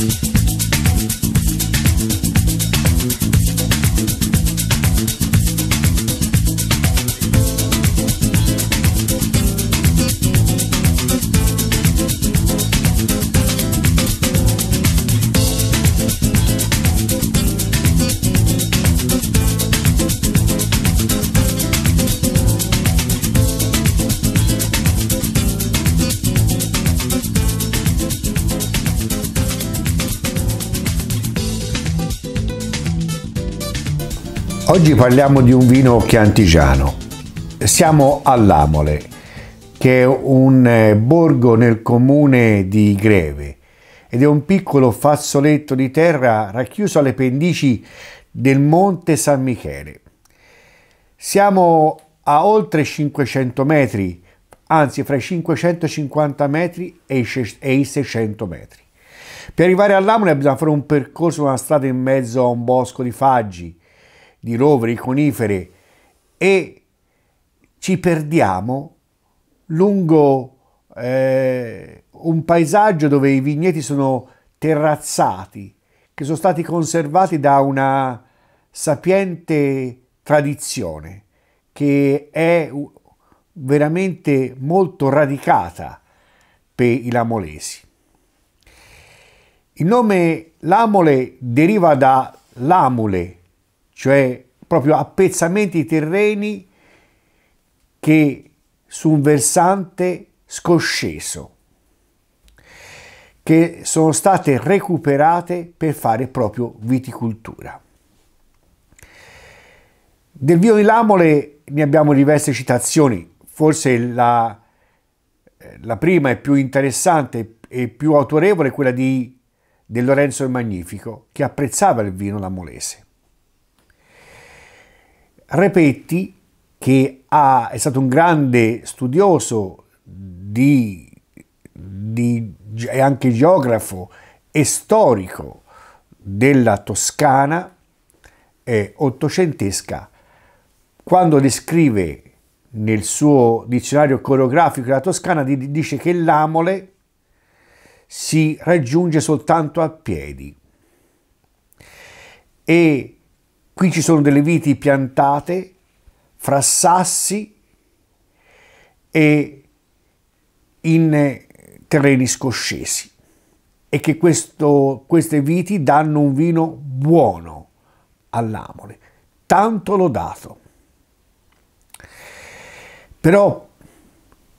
Mm-hmm. Oggi parliamo di un vino chiantigiano. Siamo all'Amole, che è un eh, borgo nel comune di Greve ed è un piccolo fazzoletto di terra racchiuso alle pendici del Monte San Michele. Siamo a oltre 500 metri, anzi fra i 550 metri e i 600 metri. Per arrivare all'Amole bisogna fare un percorso, una strada in mezzo a un bosco di faggi, di rovri conifere e ci perdiamo lungo eh, un paesaggio dove i vigneti sono terrazzati, che sono stati conservati da una sapiente tradizione che è veramente molto radicata per i lamolesi. Il nome Lamole deriva da Lamule, cioè proprio appezzamenti terreni che su un versante scosceso che sono state recuperate per fare proprio viticoltura. Del vino di Lamole ne abbiamo diverse citazioni, forse la, la prima e più interessante e più autorevole è quella di, di Lorenzo il Magnifico, che apprezzava il vino lamolese. Repetti, che ha, è stato un grande studioso di, di, e anche geografo e storico della Toscana eh, ottocentesca, quando descrive nel suo dizionario coreografico della Toscana di, dice che l'amole si raggiunge soltanto a piedi e Qui ci sono delle viti piantate fra sassi e in eh, terreni scoscesi e che questo, queste viti danno un vino buono all'amore, tanto lodato. Però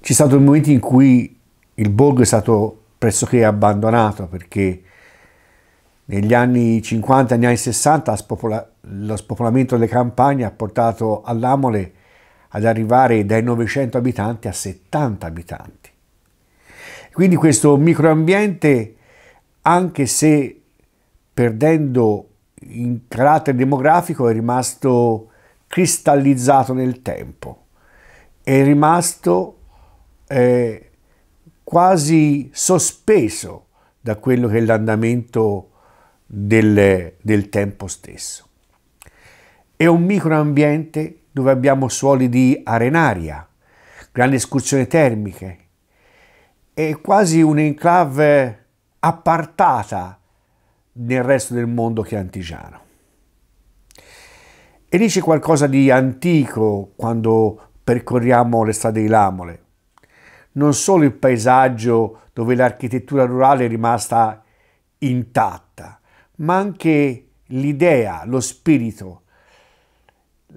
c'è stato il momento in cui il borgo è stato pressoché abbandonato perché negli anni 50 e negli anni 60 lo spopolamento delle campagne ha portato all'Amole ad arrivare dai 900 abitanti a 70 abitanti. Quindi questo microambiente, anche se perdendo in carattere demografico, è rimasto cristallizzato nel tempo, è rimasto eh, quasi sospeso da quello che è l'andamento del, del tempo stesso. È un microambiente dove abbiamo suoli di arenaria, grandi escursioni termiche, è quasi un'enclave appartata nel resto del mondo che è antigiano. E lì c'è qualcosa di antico quando percorriamo le strade di Lamole. Non solo il paesaggio dove l'architettura rurale è rimasta intatta, ma anche l'idea, lo spirito,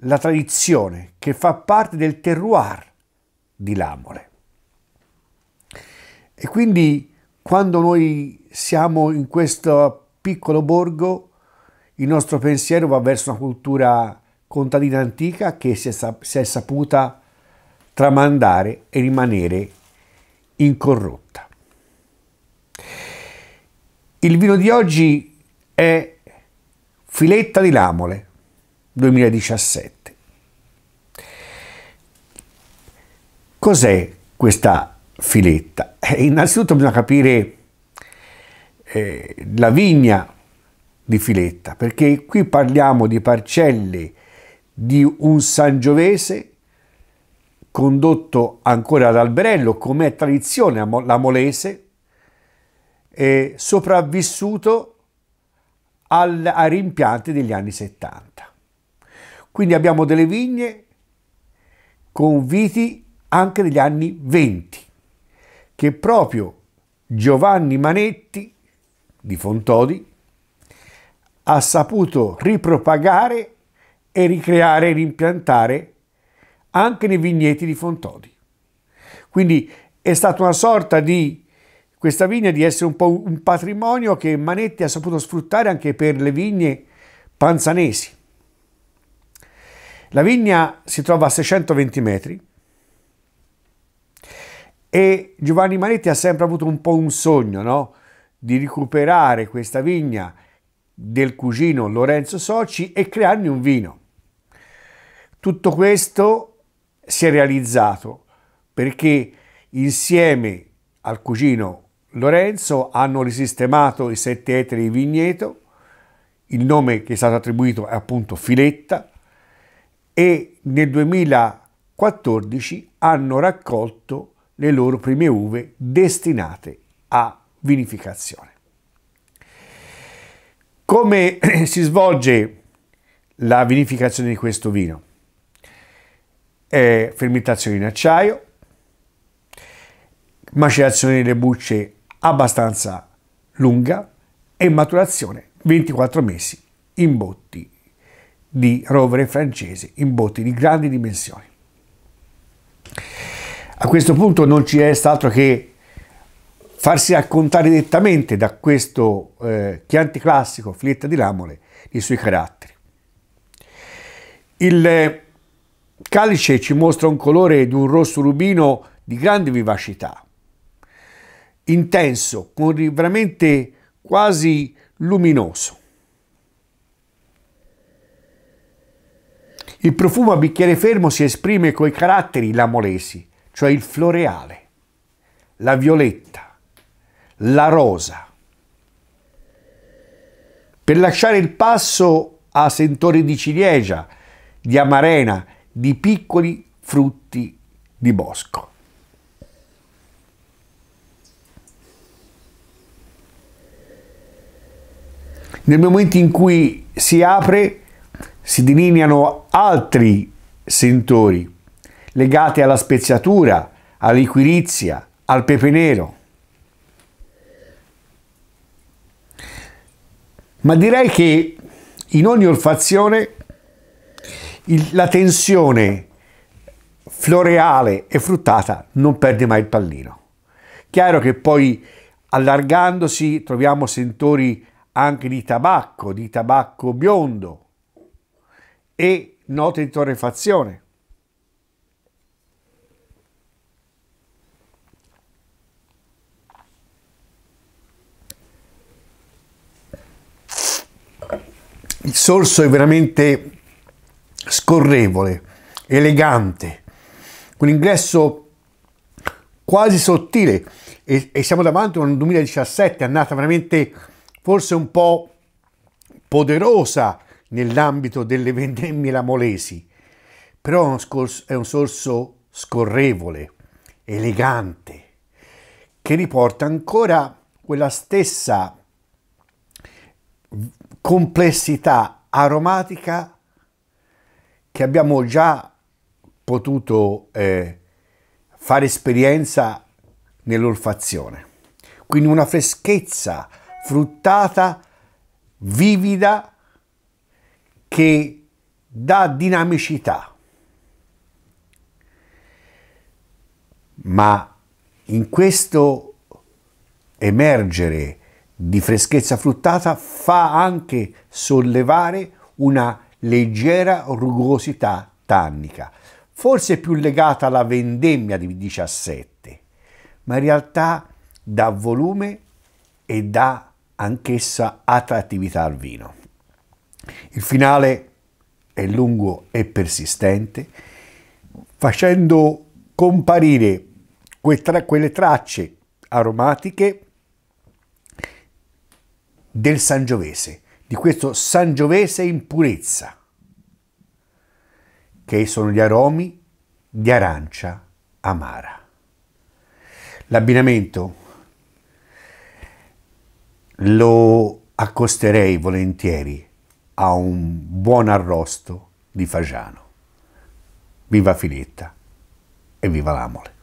la tradizione che fa parte del terroir di Lamole. E quindi quando noi siamo in questo piccolo borgo, il nostro pensiero va verso una cultura contadina antica che si è, sap si è saputa tramandare e rimanere incorrotta. Il vino di oggi è Filetta di Lamole 2017. Cos'è questa filetta? Eh, innanzitutto bisogna capire eh, la vigna di filetta, perché qui parliamo di parcelle di un sangiovese condotto ancora ad Alberello, come è tradizione la molese, sopravvissuto al, ai rimpianti degli anni 70. Quindi abbiamo delle vigne con viti anche degli anni 20, che proprio Giovanni Manetti di Fontodi ha saputo ripropagare e ricreare e rimpiantare anche nei vigneti di Fontodi. Quindi è stata una sorta di questa vigna di essere un po' un patrimonio che Manetti ha saputo sfruttare anche per le vigne panzanesi. La vigna si trova a 620 metri e Giovanni Manetti ha sempre avuto un po' un sogno no? di recuperare questa vigna del cugino Lorenzo Soci e crearne un vino. Tutto questo si è realizzato perché insieme al cugino Lorenzo hanno risistemato i sette eteri di vigneto, il nome che è stato attribuito è appunto Filetta e nel 2014 hanno raccolto le loro prime uve destinate a vinificazione. Come si svolge la vinificazione di questo vino? È fermentazione in acciaio, macerazione delle bucce abbastanza lunga e maturazione 24 mesi in botti di rovere francese, in botti di grandi dimensioni. A questo punto non ci resta altro che farsi raccontare direttamente da questo eh, Chianti classico, Filetta di Ramole, i suoi caratteri. Il eh, calice ci mostra un colore di un rosso rubino di grande vivacità, intenso, con veramente quasi luminoso. Il profumo a bicchiere fermo si esprime coi caratteri lamolesi, cioè il floreale, la violetta, la rosa. Per lasciare il passo a sentori di ciliegia, di amarena, di piccoli frutti di bosco. nel momento in cui si apre si delineano altri sentori legati alla speziatura, all'equirizia, al pepe nero. Ma direi che in ogni olfazione il, la tensione floreale e fruttata non perde mai il pallino. Chiaro che poi allargandosi troviamo sentori anche di tabacco, di tabacco biondo e note di torrefazione. Il sorso è veramente scorrevole, elegante, con ingresso quasi sottile e, e siamo davanti a un 2017 annata veramente forse un po' poderosa nell'ambito delle vendemmie lamolesi, però è un sorso scorrevole, elegante, che riporta ancora quella stessa complessità aromatica che abbiamo già potuto eh, fare esperienza nell'olfazione. Quindi una freschezza fruttata, vivida, che dà dinamicità. Ma in questo emergere di freschezza fruttata fa anche sollevare una leggera rugosità tannica, forse più legata alla vendemmia di 17, ma in realtà dà volume e dà anch'essa attrattività al vino. Il finale è lungo e persistente, facendo comparire quelle tracce aromatiche del Sangiovese, di questo Sangiovese in purezza, che sono gli aromi di arancia amara. L'abbinamento lo accosterei volentieri a un buon arrosto di fagiano. Viva Filetta e viva l'Amole!